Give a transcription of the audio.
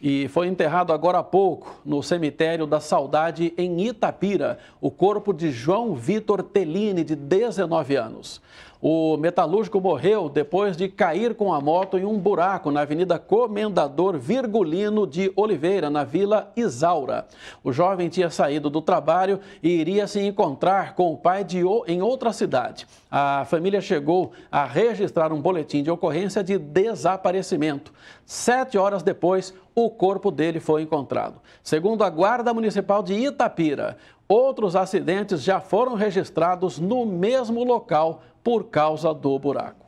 e foi enterrado agora há pouco no cemitério da Saudade em Itapira, o corpo de João Vitor Tellini, de 19 anos. O metalúrgico morreu depois de cair com a moto em um buraco na Avenida Comendador Virgulino de Oliveira, na Vila Isaura. O jovem tinha saído do trabalho e iria se encontrar com o pai de o em outra cidade. A família chegou a registrar um boletim de ocorrência de desaparecimento. Sete horas depois, o corpo dele foi encontrado. Segundo a Guarda Municipal de Itapira, outros acidentes já foram registrados no mesmo local por causa do buraco.